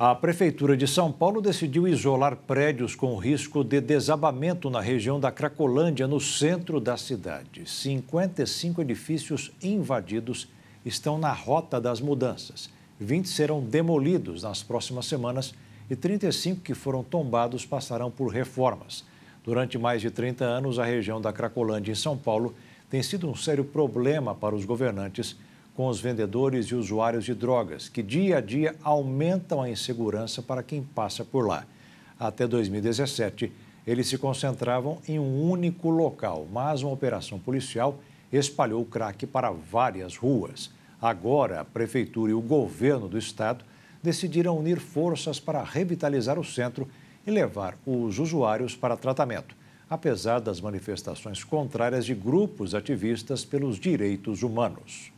A Prefeitura de São Paulo decidiu isolar prédios com risco de desabamento na região da Cracolândia, no centro da cidade. 55 edifícios invadidos estão na rota das mudanças. 20 serão demolidos nas próximas semanas e 35 que foram tombados passarão por reformas. Durante mais de 30 anos, a região da Cracolândia, em São Paulo, tem sido um sério problema para os governantes com os vendedores e usuários de drogas, que dia a dia aumentam a insegurança para quem passa por lá. Até 2017, eles se concentravam em um único local, mas uma operação policial espalhou o crack para várias ruas. Agora, a prefeitura e o governo do estado decidiram unir forças para revitalizar o centro e levar os usuários para tratamento, apesar das manifestações contrárias de grupos ativistas pelos direitos humanos.